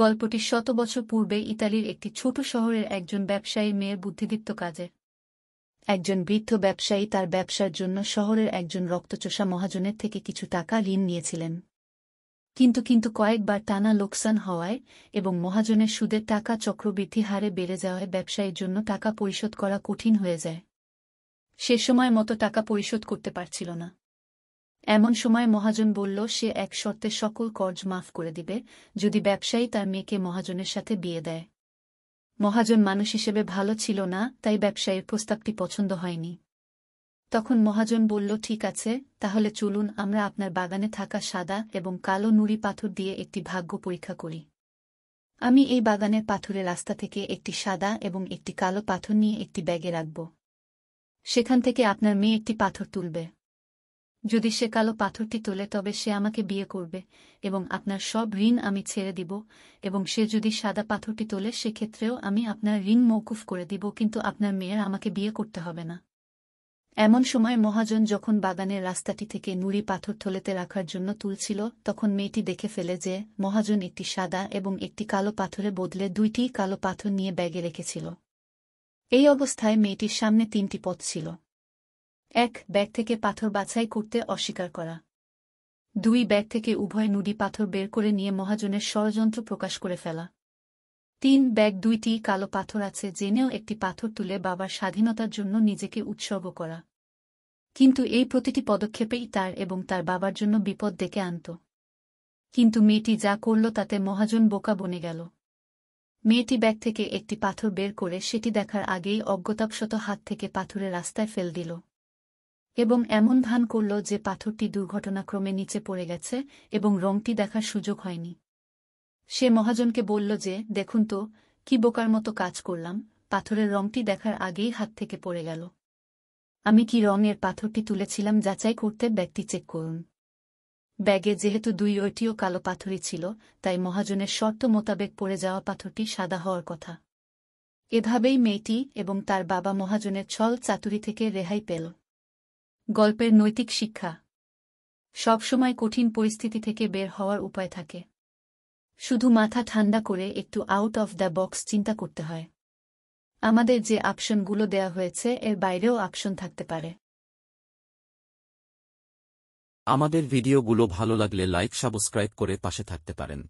গল্পটি শত বছর পূর্বে ইতালির একটি ছোট শহরের একজন ব্যবসায়ী মেয়ের বুদ্ধিদীপ্ত কাজের একজন বৃদ্ধ ব্যবসায়ী তার ব্যবসার জন্য শহরের একজন রক্তচোষা মহাজনের থেকে কিছু টাকা ঋণ নিয়েছিলেন কিন্তু কিন্তু কয়েকবার টানা লোকসান হওয়ায় এবং মহাজনের সুদের টাকা চক্রবৃদ্ধি হারে বেড়ে যাওয়ায় ব্যবসায়ীর জন্য টাকা পরিশোধ করা কঠিন হয়ে যায় সে সময় মতো টাকা পরিশোধ করতে পারছিল না এমন সময় মহাজন বলল সে এক শর্তে সকল কর্জ মাফ করে দিবে যদি ব্যবসায়ী তার মেয়েকে মহাজনের সাথে বিয়ে দেয় মহাজন মানুষ হিসেবে ভালো ছিল না তাই ব্যবসায়ীর প্রস্তাবটি পছন্দ হয়নি তখন মহাজন বলল ঠিক আছে তাহলে চলুন আমরা আপনার বাগানে থাকা সাদা এবং কালো নুড়ি পাথর দিয়ে একটি ভাগ্য পরীক্ষা করি আমি এই বাগানের পাথরের রাস্তা থেকে একটি সাদা এবং একটি কালো পাথর নিয়ে একটি ব্যাগে রাখব সেখান থেকে আপনার মেয়ে একটি পাথর তুলবে যদি সে কালো পাথরটি তোলে তবে সে আমাকে বিয়ে করবে এবং আপনার সব ঋণ আমি ছেড়ে দিব এবং সে যদি সাদা পাথরটি তোলে সেক্ষেত্রেও আমি আপনার ঋণ মৌকুফ করে দিব কিন্তু আপনার মেয়ের আমাকে বিয়ে করতে হবে না এমন সময় মহাজন যখন বাগানের রাস্তাটি থেকে নুড়ি পাথর থলেতে রাখার জন্য তুলছিল তখন মেয়েটি দেখে ফেলে যে মহাজন একটি সাদা এবং একটি কালো পাথরে বদলে দুইটি কালো পাথর নিয়ে ব্যাগে রেখেছিল এই অবস্থায় মেয়েটির সামনে তিনটি পথ ছিল এক ব্যাগ থেকে পাথর বাছাই করতে অস্বীকার করা দুই ব্যাগ থেকে উভয় নুডি পাথর বের করে নিয়ে মহাজনের ষড়যন্ত্র প্রকাশ করে ফেলা তিন ব্যাগ দুইটি কালো পাথর আছে জেনেও একটি পাথর তুলে বাবার স্বাধীনতার জন্য নিজেকে উৎসর্গ করা কিন্তু এই প্রতিটি পদক্ষেপেই তার এবং তার বাবার জন্য বিপদ ডেকে আনত কিন্তু মেয়েটি যা করল তাতে মহাজন বোকা বনে গেল মেয়েটি ব্যাগ থেকে একটি পাথর বের করে সেটি দেখার আগেই অজ্ঞতাপশত হাত থেকে পাথরের রাস্তায় ফেল দিল এবং এমন ভান করল যে পাথরটি দুর্ঘটনাক্রমে নিচে পড়ে গেছে এবং রংটি দেখার সুযোগ হয়নি সে মহাজনকে বলল যে দেখুন তো কি বোকার মতো কাজ করলাম পাথরের রংটি দেখার আগেই হাত থেকে পড়ে গেল আমি কি রঙের পাথরটি তুলেছিলাম যাচাই করতে ব্যক্তি চেক করুন ব্যাগে যেহেতু দুই ওইটিও কালো পাথরই ছিল তাই মহাজনের শর্ত মোতাবেক পড়ে যাওয়া পাথরটি সাদা হওয়ার কথা এভাবেই মেয়েটি এবং তার বাবা মহাজনের ছল চাতুরি থেকে রেহাই পেল গল্পের নৈতিক শিক্ষা সবসময় কঠিন পরিস্থিতি থেকে বের হওয়ার উপায় থাকে শুধু মাথা ঠান্ডা করে একটু আউট অফ দ্য বক্স চিন্তা করতে হয় আমাদের যে অপশনগুলো দেয়া হয়েছে এর বাইরেও অপশন থাকতে পারে আমাদের ভিডিওগুলো ভালো লাগলে লাইক সাবস্ক্রাইব করে পাশে থাকতে পারেন